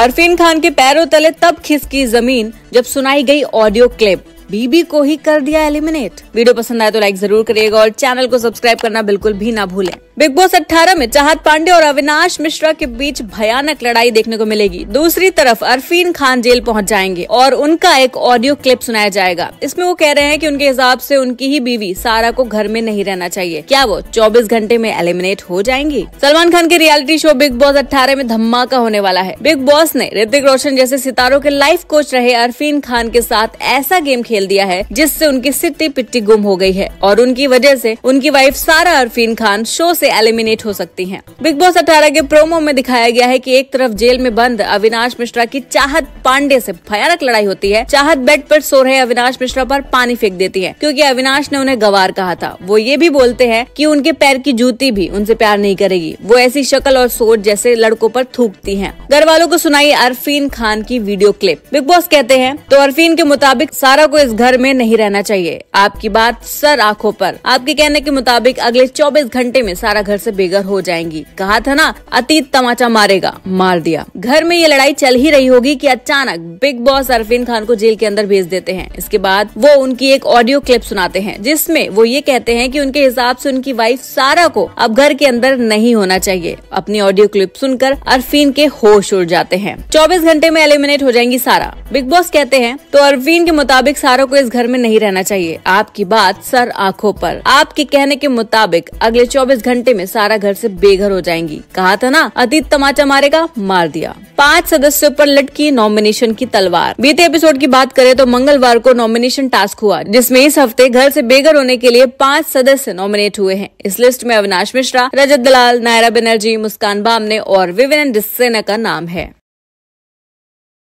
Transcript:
अरफीन खान के पैरों तले तब खिसकी जमीन जब सुनाई गई ऑडियो क्लिप बीबी को ही कर दिया एलिमिनेट वीडियो पसंद आए तो लाइक जरूर करिएगा और चैनल को सब्सक्राइब करना बिल्कुल भी ना भूलें बिग बॉस 18 में चाहत पांडे और अविनाश मिश्रा के बीच भयानक लड़ाई देखने को मिलेगी दूसरी तरफ अरफीन खान जेल पहुंच जाएंगे और उनका एक ऑडियो क्लिप सुनाया जाएगा इसमें वो कह रहे हैं कि उनके हिसाब से उनकी ही बीवी सारा को घर में नहीं रहना चाहिए क्या वो 24 घंटे में एलिमिनेट हो जाएंगी सलमान खान के रियलिटी शो बिग बॉस अट्ठारह में धमाका होने वाला है बिग बॉस ने ऋतिक रोशन जैसे सितारों के लाइफ कोच रहे अरफीन खान के साथ ऐसा गेम खेल दिया है जिससे उनकी सिट्टी पिट्टी गुम हो गई है और उनकी वजह से उनकी वाइफ सारा अरफीन खान शो से एलिमिनेट हो सकती हैं। बिग बॉस 18 के प्रोमो में दिखाया गया है कि एक तरफ जेल में बंद अविनाश मिश्रा की चाहत पांडे से भयानक लड़ाई होती है चाहत बेड पर सो रहे अविनाश मिश्रा पर पानी फेंक देती है क्योंकि अविनाश ने उन्हें गवार कहा था वो ये भी बोलते हैं कि उनके पैर की जूती भी उनसे प्यार नहीं करेगी वो ऐसी शक्ल और सोच जैसे लड़कों पर थूकती है घर वालों को सुनाई अरफीन खान की वीडियो क्लिप बिग बॉस कहते हैं तो अरफीन के मुताबिक सारा को इस घर में नहीं रहना चाहिए आपकी बात सर आंखों पर आपके कहने के मुताबिक अगले 24 घंटे में सारा सारा घर से बेघर हो जाएंगी कहा था ना अतीत तमाचा मारेगा मार दिया घर में ये लड़ाई चल ही रही होगी कि अचानक बिग बॉस अरफिन खान को जेल के अंदर भेज देते हैं इसके बाद वो उनकी एक ऑडियो क्लिप सुनाते हैं जिसमें वो ये कहते हैं कि उनके हिसाब से उनकी वाइफ सारा को अब घर के अंदर नहीं होना चाहिए अपनी ऑडियो क्लिप सुनकर अरफीन के होश उड़ जाते हैं चौबीस घंटे में एलिमिनेट हो जाएंगी सारा बिग बॉस कहते हैं तो अरफीन के मुताबिक सारा को इस घर में नहीं रहना चाहिए आपकी बात सर आंखों पर आपके कहने के मुताबिक अगले 24 घंटे घंटे में सारा घर से बेघर हो जाएंगी कहा था ना अतीत तमाचा मारेगा मार दिया पांच सदस्यों पर लटकी नॉमिनेशन की तलवार बीते एपिसोड की बात करें तो मंगलवार को नॉमिनेशन टास्क हुआ जिसमें इस हफ्ते घर से बेघर होने के लिए पांच सदस्य नॉमिनेट हुए हैं इस लिस्ट में अविनाश मिश्रा रजत दलाल नायरा बनर्जी मुस्कान बामने और विवेन डिस्सेना का नाम है